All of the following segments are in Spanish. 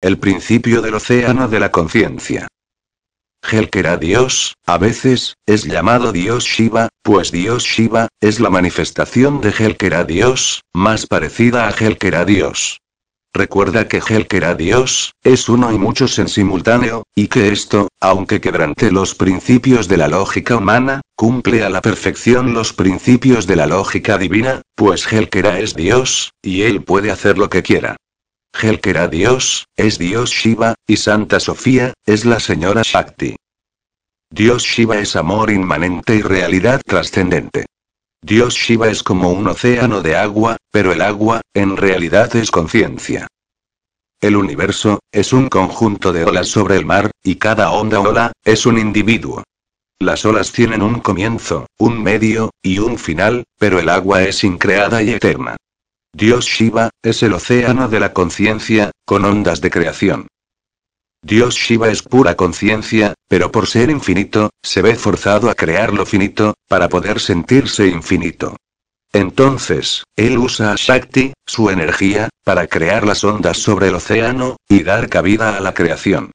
El principio del océano de la conciencia. Gelkera Dios, a veces, es llamado Dios Shiva, pues Dios Shiva, es la manifestación de Gelkera Dios, más parecida a Gelkera Dios. Recuerda que Gelkera Dios, es uno y muchos en simultáneo, y que esto, aunque quebrante los principios de la lógica humana, cumple a la perfección los principios de la lógica divina, pues Helkera es Dios, y él puede hacer lo que quiera era Dios, es Dios Shiva, y Santa Sofía, es la señora Shakti. Dios Shiva es amor inmanente y realidad trascendente. Dios Shiva es como un océano de agua, pero el agua, en realidad es conciencia. El universo, es un conjunto de olas sobre el mar, y cada onda ola, es un individuo. Las olas tienen un comienzo, un medio, y un final, pero el agua es increada y eterna. Dios Shiva, es el océano de la conciencia, con ondas de creación. Dios Shiva es pura conciencia, pero por ser infinito, se ve forzado a crear lo finito, para poder sentirse infinito. Entonces, él usa a Shakti, su energía, para crear las ondas sobre el océano, y dar cabida a la creación.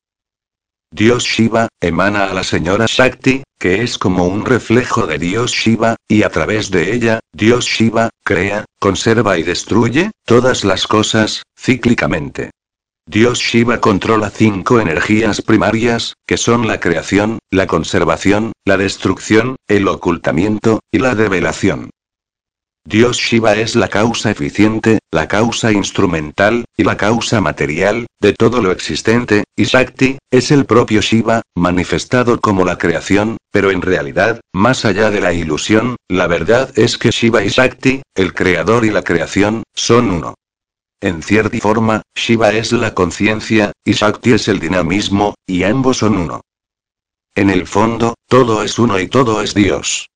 Dios Shiva, emana a la señora Shakti, que es como un reflejo de Dios Shiva, y a través de ella, Dios Shiva, crea, conserva y destruye, todas las cosas, cíclicamente. Dios Shiva controla cinco energías primarias, que son la creación, la conservación, la destrucción, el ocultamiento, y la revelación. Dios Shiva es la causa eficiente, la causa instrumental, y la causa material, de todo lo existente, y Shakti, es el propio Shiva, manifestado como la creación, pero en realidad, más allá de la ilusión, la verdad es que Shiva y Shakti, el creador y la creación, son uno. En cierta forma, Shiva es la conciencia, y Shakti es el dinamismo, y ambos son uno. En el fondo, todo es uno y todo es Dios.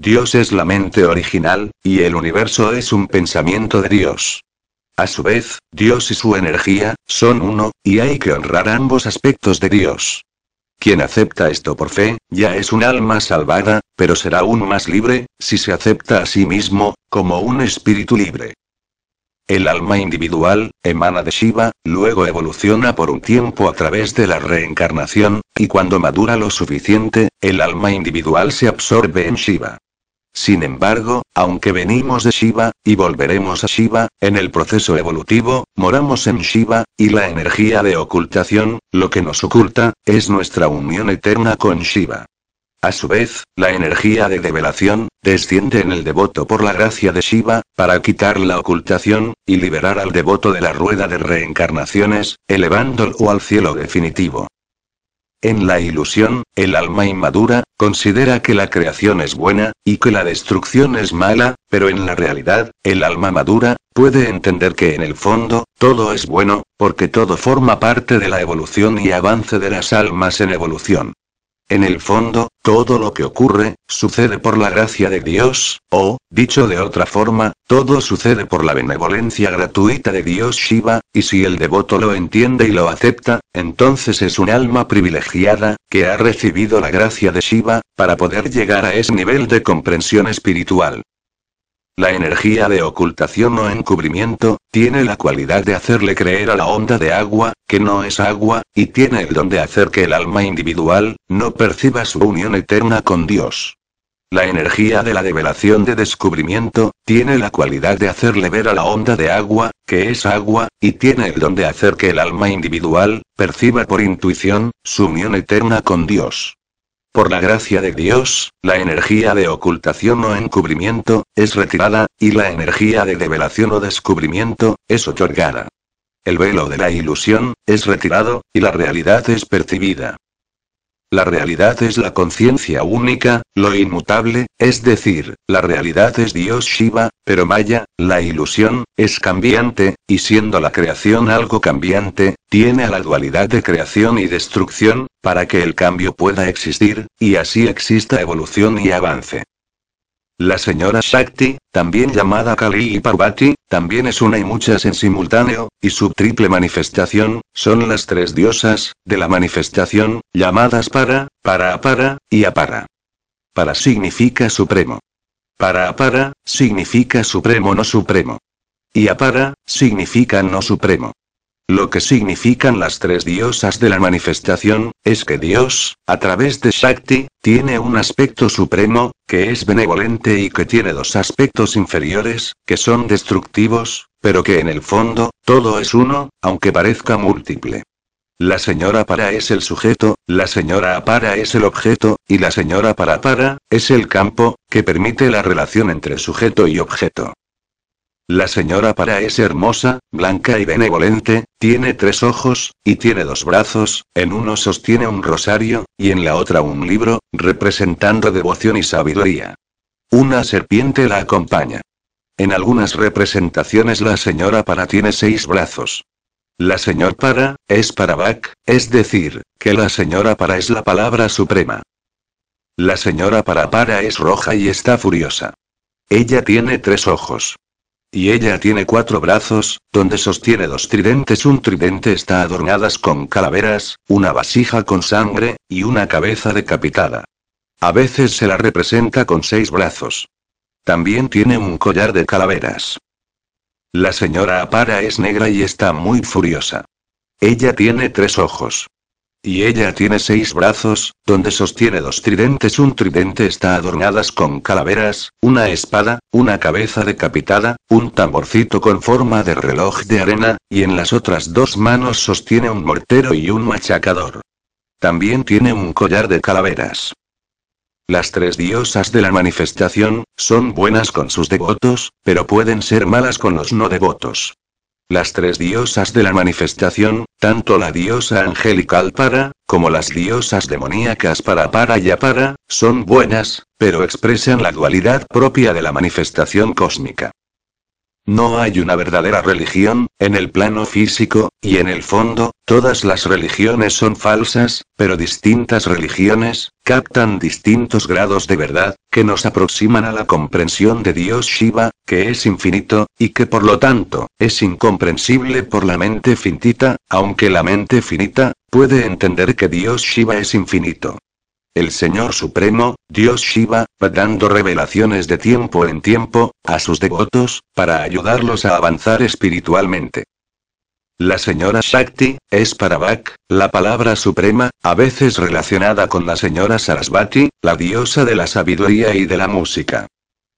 Dios es la mente original, y el universo es un pensamiento de Dios. A su vez, Dios y su energía, son uno, y hay que honrar ambos aspectos de Dios. Quien acepta esto por fe, ya es un alma salvada, pero será aún más libre, si se acepta a sí mismo, como un espíritu libre. El alma individual, emana de Shiva, luego evoluciona por un tiempo a través de la reencarnación, y cuando madura lo suficiente, el alma individual se absorbe en Shiva. Sin embargo, aunque venimos de Shiva, y volveremos a Shiva, en el proceso evolutivo, moramos en Shiva, y la energía de ocultación, lo que nos oculta, es nuestra unión eterna con Shiva. A su vez, la energía de develación, desciende en el devoto por la gracia de Shiva, para quitar la ocultación, y liberar al devoto de la rueda de reencarnaciones, elevándolo al cielo definitivo. En la ilusión, el alma inmadura, considera que la creación es buena, y que la destrucción es mala, pero en la realidad, el alma madura, puede entender que en el fondo, todo es bueno, porque todo forma parte de la evolución y avance de las almas en evolución. En el fondo, todo lo que ocurre, sucede por la gracia de Dios, o, dicho de otra forma, todo sucede por la benevolencia gratuita de Dios Shiva, y si el devoto lo entiende y lo acepta, entonces es un alma privilegiada, que ha recibido la gracia de Shiva, para poder llegar a ese nivel de comprensión espiritual. La energía de ocultación o encubrimiento, tiene la cualidad de hacerle creer a la onda de agua, que no es agua, y tiene el don de hacer que el alma individual, no perciba su unión eterna con Dios. La energía de la revelación de descubrimiento, tiene la cualidad de hacerle ver a la onda de agua, que es agua, y tiene el don de hacer que el alma individual, perciba por intuición, su unión eterna con Dios. Por la gracia de Dios, la energía de ocultación o encubrimiento, es retirada, y la energía de revelación o descubrimiento, es otorgada. El velo de la ilusión, es retirado, y la realidad es percibida. La realidad es la conciencia única, lo inmutable, es decir, la realidad es Dios Shiva, pero Maya, la ilusión, es cambiante, y siendo la creación algo cambiante, tiene a la dualidad de creación y destrucción, para que el cambio pueda existir, y así exista evolución y avance. La señora Shakti, también llamada Kali y Parvati, también es una y muchas en simultáneo, y su triple manifestación, son las tres diosas, de la manifestación, llamadas para, para para y apara. Para significa supremo. Para apara, significa supremo no supremo. Y apara, significa no supremo. Lo que significan las tres diosas de la manifestación, es que Dios, a través de Shakti, tiene un aspecto supremo, que es benevolente y que tiene dos aspectos inferiores, que son destructivos, pero que en el fondo, todo es uno, aunque parezca múltiple. La señora para es el sujeto, la señora para es el objeto, y la señora para para, es el campo, que permite la relación entre sujeto y objeto. La señora para es hermosa, blanca y benevolente, tiene tres ojos, y tiene dos brazos, en uno sostiene un rosario, y en la otra un libro, representando devoción y sabiduría. Una serpiente la acompaña. En algunas representaciones la señora para tiene seis brazos. La señora para, es para Bach, es decir, que la señora para es la palabra suprema. La señora para para es roja y está furiosa. Ella tiene tres ojos. Y ella tiene cuatro brazos, donde sostiene dos tridentes. Un tridente está adornadas con calaveras, una vasija con sangre, y una cabeza decapitada. A veces se la representa con seis brazos. También tiene un collar de calaveras. La señora Apara es negra y está muy furiosa. Ella tiene tres ojos. Y ella tiene seis brazos, donde sostiene dos tridentes. Un tridente está adornadas con calaveras, una espada, una cabeza decapitada, un tamborcito con forma de reloj de arena, y en las otras dos manos sostiene un mortero y un machacador. También tiene un collar de calaveras. Las tres diosas de la manifestación, son buenas con sus devotos, pero pueden ser malas con los no devotos. Las tres diosas de la manifestación, tanto la diosa angelical para, como las diosas demoníacas para para y apara, son buenas, pero expresan la dualidad propia de la manifestación cósmica. No hay una verdadera religión, en el plano físico, y en el fondo, todas las religiones son falsas, pero distintas religiones, captan distintos grados de verdad, que nos aproximan a la comprensión de Dios Shiva, que es infinito, y que por lo tanto, es incomprensible por la mente finita, aunque la mente finita, puede entender que Dios Shiva es infinito. El Señor Supremo, Dios Shiva, va dando revelaciones de tiempo en tiempo, a sus devotos, para ayudarlos a avanzar espiritualmente. La señora Shakti, es para Paravak, la palabra suprema, a veces relacionada con la señora Sarasvati, la diosa de la sabiduría y de la música.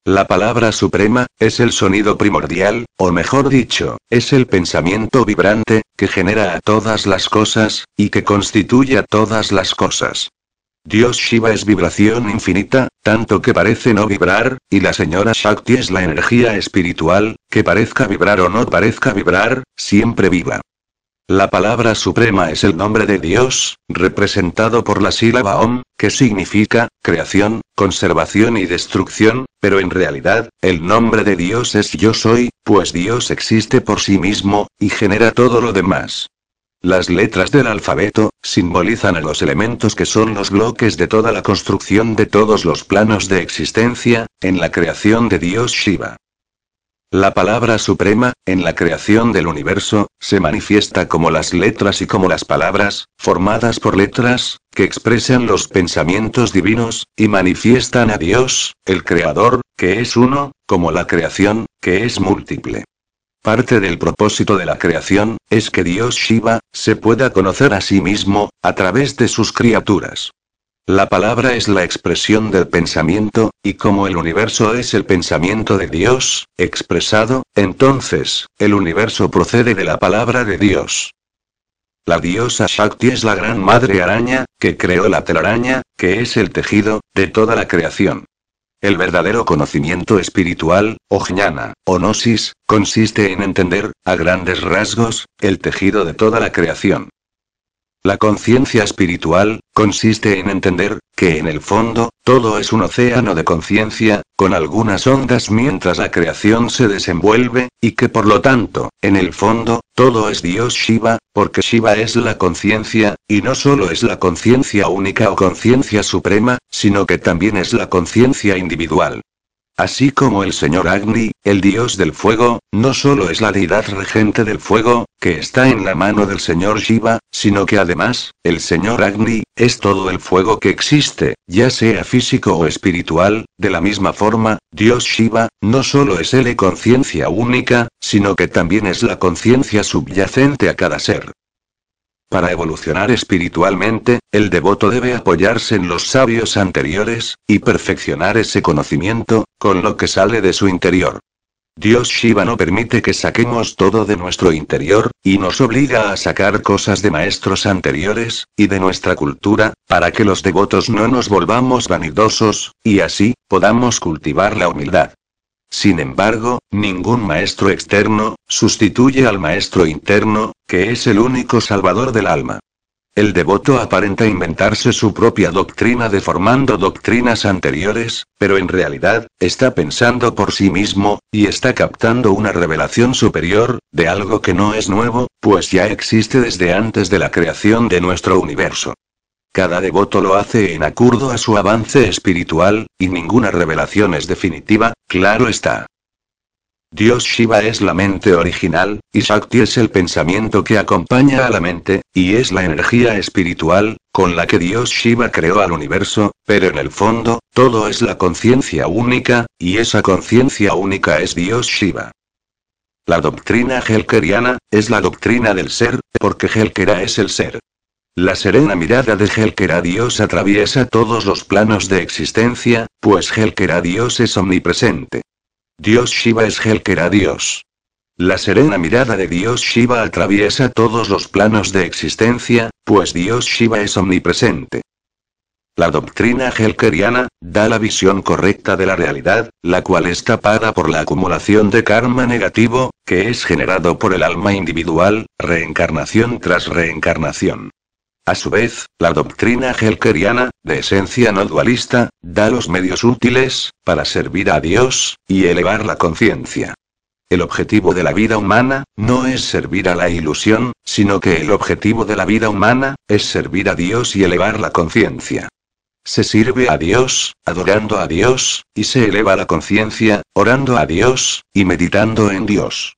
La palabra suprema, es el sonido primordial, o mejor dicho, es el pensamiento vibrante, que genera a todas las cosas, y que constituye a todas las cosas. Dios Shiva es vibración infinita, tanto que parece no vibrar, y la señora Shakti es la energía espiritual, que parezca vibrar o no parezca vibrar, siempre viva. La palabra suprema es el nombre de Dios, representado por la sílaba Om, que significa, creación, conservación y destrucción, pero en realidad, el nombre de Dios es yo soy, pues Dios existe por sí mismo, y genera todo lo demás. Las letras del alfabeto, simbolizan a los elementos que son los bloques de toda la construcción de todos los planos de existencia, en la creación de Dios Shiva. La palabra suprema, en la creación del universo, se manifiesta como las letras y como las palabras, formadas por letras, que expresan los pensamientos divinos, y manifiestan a Dios, el Creador, que es uno, como la creación, que es múltiple. Parte del propósito de la creación, es que Dios Shiva, se pueda conocer a sí mismo, a través de sus criaturas. La palabra es la expresión del pensamiento, y como el universo es el pensamiento de Dios, expresado, entonces, el universo procede de la palabra de Dios. La diosa Shakti es la gran madre araña, que creó la telaraña, que es el tejido, de toda la creación. El verdadero conocimiento espiritual, o jnana, o gnosis, consiste en entender, a grandes rasgos, el tejido de toda la creación. La conciencia espiritual, consiste en entender, que en el fondo, todo es un océano de conciencia, con algunas ondas mientras la creación se desenvuelve, y que por lo tanto, en el fondo, todo es Dios Shiva, porque Shiva es la conciencia, y no solo es la conciencia única o conciencia suprema, sino que también es la conciencia individual. Así como el señor Agni, el dios del fuego, no solo es la deidad regente del fuego, que está en la mano del señor Shiva, sino que además, el señor Agni, es todo el fuego que existe, ya sea físico o espiritual, de la misma forma, dios Shiva, no solo es él conciencia única, sino que también es la conciencia subyacente a cada ser. Para evolucionar espiritualmente, el devoto debe apoyarse en los sabios anteriores, y perfeccionar ese conocimiento, con lo que sale de su interior. Dios Shiva no permite que saquemos todo de nuestro interior, y nos obliga a sacar cosas de maestros anteriores, y de nuestra cultura, para que los devotos no nos volvamos vanidosos, y así, podamos cultivar la humildad. Sin embargo, ningún maestro externo, sustituye al maestro interno, que es el único salvador del alma. El devoto aparenta inventarse su propia doctrina deformando doctrinas anteriores, pero en realidad, está pensando por sí mismo, y está captando una revelación superior, de algo que no es nuevo, pues ya existe desde antes de la creación de nuestro universo. Cada devoto lo hace en acuerdo a su avance espiritual, y ninguna revelación es definitiva, claro está. Dios Shiva es la mente original, y Shakti es el pensamiento que acompaña a la mente, y es la energía espiritual, con la que Dios Shiva creó al universo, pero en el fondo, todo es la conciencia única, y esa conciencia única es Dios Shiva. La doctrina helkeriana, es la doctrina del ser, porque Helkera es el ser. La serena mirada de Helker Dios atraviesa todos los planos de existencia, pues Helker Dios es omnipresente. Dios Shiva es Helker Dios. La serena mirada de Dios Shiva atraviesa todos los planos de existencia, pues Dios Shiva es omnipresente. La doctrina helkeriana da la visión correcta de la realidad, la cual es tapada por la acumulación de karma negativo, que es generado por el alma individual, reencarnación tras reencarnación. A su vez, la doctrina helkeriana, de esencia no dualista, da los medios útiles, para servir a Dios, y elevar la conciencia. El objetivo de la vida humana, no es servir a la ilusión, sino que el objetivo de la vida humana, es servir a Dios y elevar la conciencia. Se sirve a Dios, adorando a Dios, y se eleva la conciencia, orando a Dios, y meditando en Dios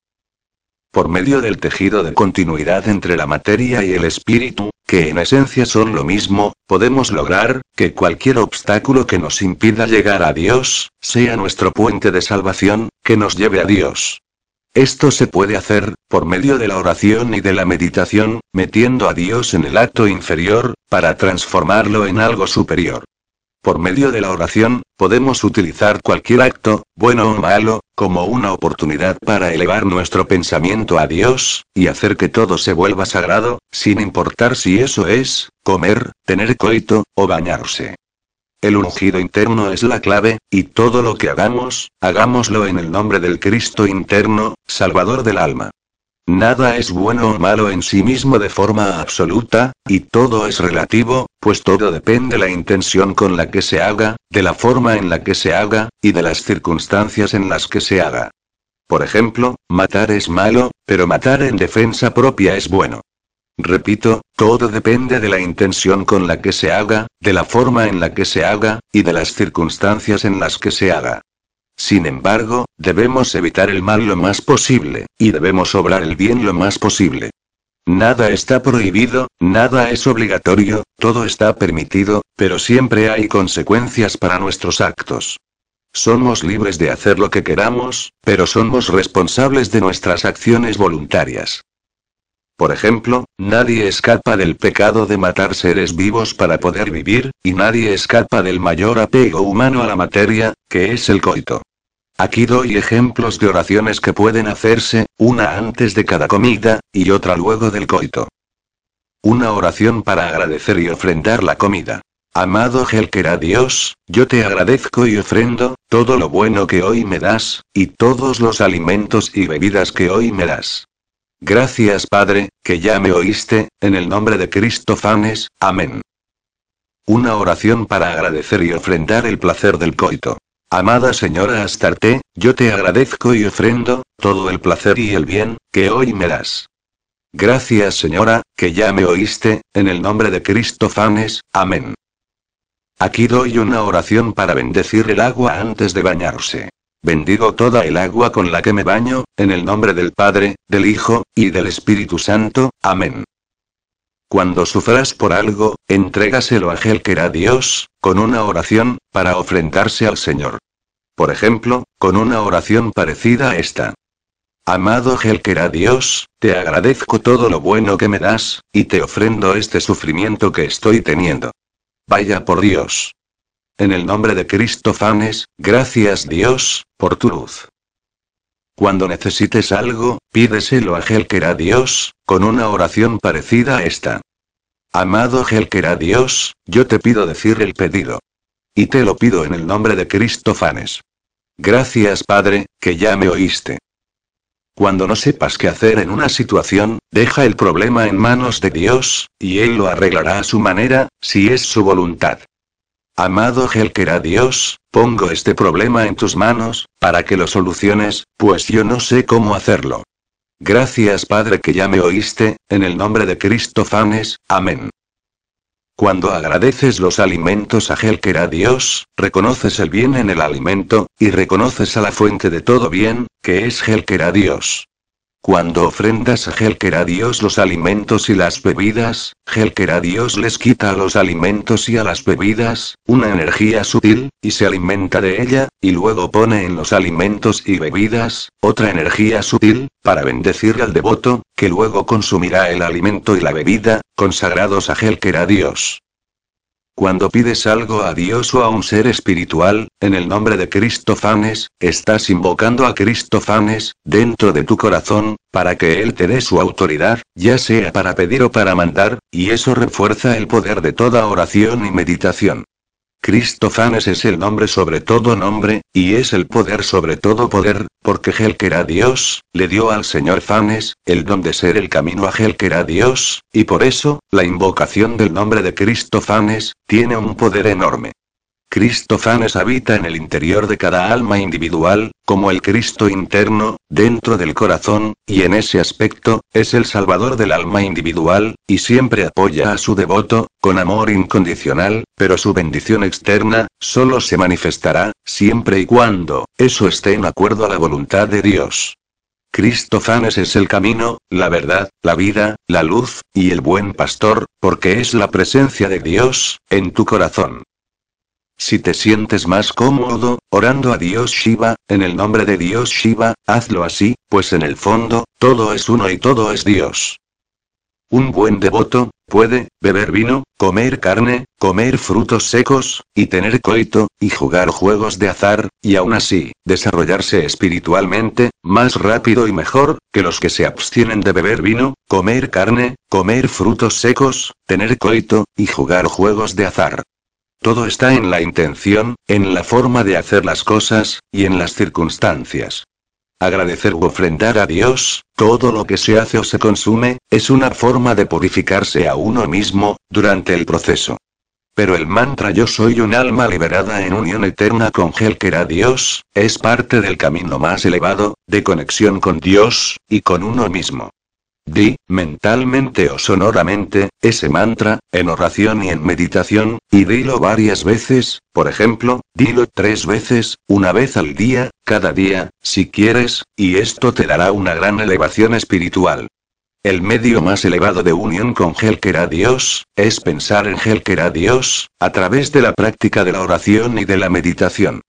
por medio del tejido de continuidad entre la materia y el espíritu, que en esencia son lo mismo, podemos lograr que cualquier obstáculo que nos impida llegar a Dios, sea nuestro puente de salvación, que nos lleve a Dios. Esto se puede hacer, por medio de la oración y de la meditación, metiendo a Dios en el acto inferior, para transformarlo en algo superior. Por medio de la oración, podemos utilizar cualquier acto, bueno o malo, como una oportunidad para elevar nuestro pensamiento a Dios, y hacer que todo se vuelva sagrado, sin importar si eso es, comer, tener coito, o bañarse. El ungido interno es la clave, y todo lo que hagamos, hagámoslo en el nombre del Cristo interno, Salvador del alma. Nada es bueno o malo en sí mismo de forma absoluta, y todo es relativo, pues todo depende de la intención con la que se haga, de la forma en la que se haga, y de las circunstancias en las que se haga. Por ejemplo, matar es malo, pero matar en defensa propia es bueno. Repito, todo depende de la intención con la que se haga, de la forma en la que se haga, y de las circunstancias en las que se haga. Sin embargo, debemos evitar el mal lo más posible, y debemos obrar el bien lo más posible. Nada está prohibido, nada es obligatorio, todo está permitido, pero siempre hay consecuencias para nuestros actos. Somos libres de hacer lo que queramos, pero somos responsables de nuestras acciones voluntarias. Por ejemplo, nadie escapa del pecado de matar seres vivos para poder vivir, y nadie escapa del mayor apego humano a la materia, que es el coito. Aquí doy ejemplos de oraciones que pueden hacerse, una antes de cada comida, y otra luego del coito. Una oración para agradecer y ofrendar la comida. Amado era Dios, yo te agradezco y ofrendo, todo lo bueno que hoy me das, y todos los alimentos y bebidas que hoy me das. Gracias Padre, que ya me oíste, en el nombre de Cristo Fanes, amén. Una oración para agradecer y ofrendar el placer del coito. Amada señora Astarte, yo te agradezco y ofrendo, todo el placer y el bien, que hoy me das. Gracias señora, que ya me oíste, en el nombre de Cristo Fanes, amén. Aquí doy una oración para bendecir el agua antes de bañarse. Bendigo toda el agua con la que me baño, en el nombre del Padre, del Hijo, y del Espíritu Santo. Amén. Cuando sufras por algo, entrégaselo a Helker que Dios, con una oración, para ofrendarse al Señor. Por ejemplo, con una oración parecida a esta. Amado a Dios, te agradezco todo lo bueno que me das, y te ofrendo este sufrimiento que estoy teniendo. Vaya por Dios, en el nombre de Cristo Fanes, gracias Dios, por tu luz. Cuando necesites algo, pídeselo a a Dios, con una oración parecida a esta. Amado a Dios, yo te pido decir el pedido. Y te lo pido en el nombre de Cristo Fanes. Gracias Padre, que ya me oíste. Cuando no sepas qué hacer en una situación, deja el problema en manos de Dios, y Él lo arreglará a su manera, si es su voluntad. Amado Helker, Dios, pongo este problema en tus manos, para que lo soluciones, pues yo no sé cómo hacerlo. Gracias Padre que ya me oíste, en el nombre de Cristo Fanes, amén. Cuando agradeces los alimentos a Helker a Dios, reconoces el bien en el alimento, y reconoces a la fuente de todo bien, que es Helker a Dios. Cuando ofrendas a Helker a Dios los alimentos y las bebidas, Helker a Dios les quita a los alimentos y a las bebidas, una energía sutil, y se alimenta de ella, y luego pone en los alimentos y bebidas, otra energía sutil, para bendecir al devoto, que luego consumirá el alimento y la bebida, consagrados a Helker a Dios. Cuando pides algo a Dios o a un ser espiritual, en el nombre de Cristo Fanes, estás invocando a Cristo Fanes, dentro de tu corazón, para que Él te dé su autoridad, ya sea para pedir o para mandar, y eso refuerza el poder de toda oración y meditación. Cristofanes es el nombre sobre todo nombre, y es el poder sobre todo poder, porque era Dios, le dio al señor Fanes, el don de ser el camino a era Dios, y por eso, la invocación del nombre de Cristofanes, tiene un poder enorme. Cristo habita en el interior de cada alma individual, como el Cristo interno, dentro del corazón, y en ese aspecto, es el salvador del alma individual, y siempre apoya a su devoto, con amor incondicional, pero su bendición externa, solo se manifestará, siempre y cuando, eso esté en acuerdo a la voluntad de Dios. Cristo es el camino, la verdad, la vida, la luz, y el buen pastor, porque es la presencia de Dios, en tu corazón. Si te sientes más cómodo, orando a Dios Shiva, en el nombre de Dios Shiva, hazlo así, pues en el fondo, todo es uno y todo es Dios. Un buen devoto, puede, beber vino, comer carne, comer frutos secos, y tener coito, y jugar juegos de azar, y aún así, desarrollarse espiritualmente, más rápido y mejor, que los que se abstienen de beber vino, comer carne, comer frutos secos, tener coito, y jugar juegos de azar. Todo está en la intención, en la forma de hacer las cosas, y en las circunstancias. Agradecer u ofrendar a Dios, todo lo que se hace o se consume, es una forma de purificarse a uno mismo, durante el proceso. Pero el mantra yo soy un alma liberada en unión eterna con era Dios, es parte del camino más elevado, de conexión con Dios, y con uno mismo. Di, mentalmente o sonoramente, ese mantra, en oración y en meditación, y dilo varias veces, por ejemplo, dilo tres veces, una vez al día, cada día, si quieres, y esto te dará una gran elevación espiritual. El medio más elevado de unión con a Dios, es pensar en a Dios, a través de la práctica de la oración y de la meditación.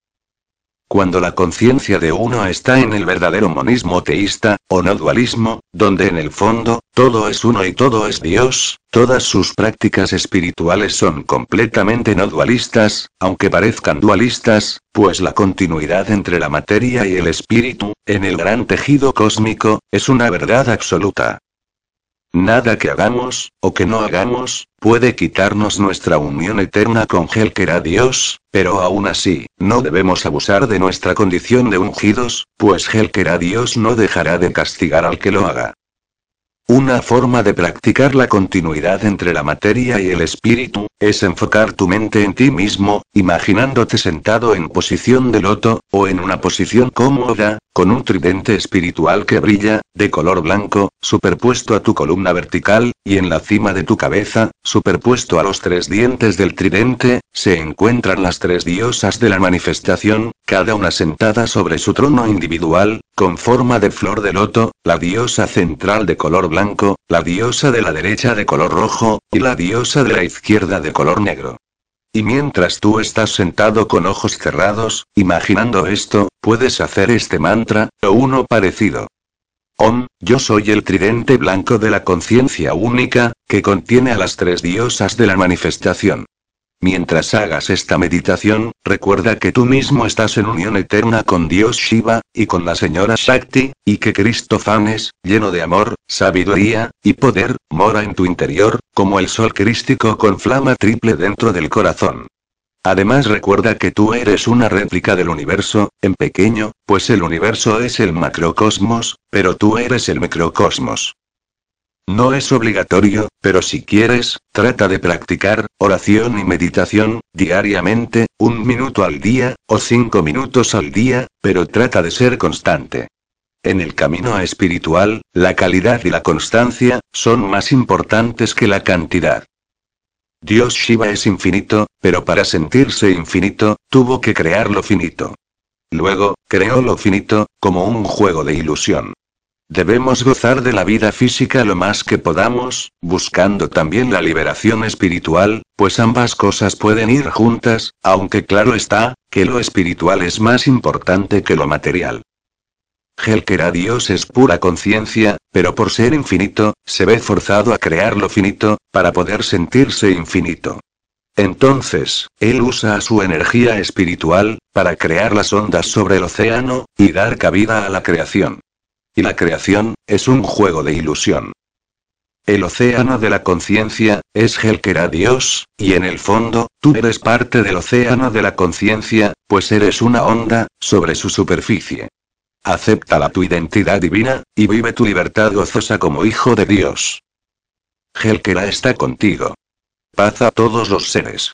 Cuando la conciencia de uno está en el verdadero monismo teísta, o no dualismo, donde en el fondo, todo es uno y todo es Dios, todas sus prácticas espirituales son completamente no dualistas, aunque parezcan dualistas, pues la continuidad entre la materia y el espíritu, en el gran tejido cósmico, es una verdad absoluta. Nada que hagamos, o que no hagamos, puede quitarnos nuestra unión eterna con Gel Dios, pero aún así, no debemos abusar de nuestra condición de ungidos, pues Gel Dios no dejará de castigar al que lo haga. Una forma de practicar la continuidad entre la materia y el espíritu, es enfocar tu mente en ti mismo, imaginándote sentado en posición de loto, o en una posición cómoda, con un tridente espiritual que brilla, de color blanco, superpuesto a tu columna vertical, y en la cima de tu cabeza, superpuesto a los tres dientes del tridente, se encuentran las tres diosas de la manifestación, cada una sentada sobre su trono individual, con forma de flor de loto, la diosa central de color blanco, la diosa de la derecha de color rojo, y la diosa de la izquierda de color negro. Y mientras tú estás sentado con ojos cerrados, imaginando esto, puedes hacer este mantra, o uno parecido. Om, yo soy el tridente blanco de la conciencia única, que contiene a las tres diosas de la manifestación. Mientras hagas esta meditación, recuerda que tú mismo estás en unión eterna con Dios Shiva, y con la señora Shakti, y que Cristo Fanes, lleno de amor, sabiduría, y poder, mora en tu interior, como el sol crístico con flama triple dentro del corazón. Además recuerda que tú eres una réplica del universo, en pequeño, pues el universo es el macrocosmos, pero tú eres el microcosmos. No es obligatorio, pero si quieres, trata de practicar oración y meditación diariamente, un minuto al día, o cinco minutos al día, pero trata de ser constante. En el camino espiritual, la calidad y la constancia son más importantes que la cantidad. Dios Shiva es infinito, pero para sentirse infinito, tuvo que crear lo finito. Luego, creó lo finito, como un juego de ilusión. Debemos gozar de la vida física lo más que podamos, buscando también la liberación espiritual, pues ambas cosas pueden ir juntas, aunque claro está, que lo espiritual es más importante que lo material. Helker a Dios es pura conciencia, pero por ser infinito, se ve forzado a crear lo finito, para poder sentirse infinito. Entonces, él usa su energía espiritual, para crear las ondas sobre el océano, y dar cabida a la creación. Y la creación, es un juego de ilusión. El océano de la conciencia, es era Dios, y en el fondo, tú eres parte del océano de la conciencia, pues eres una onda, sobre su superficie. la tu identidad divina, y vive tu libertad gozosa como hijo de Dios. Helkera está contigo. Paz a todos los seres.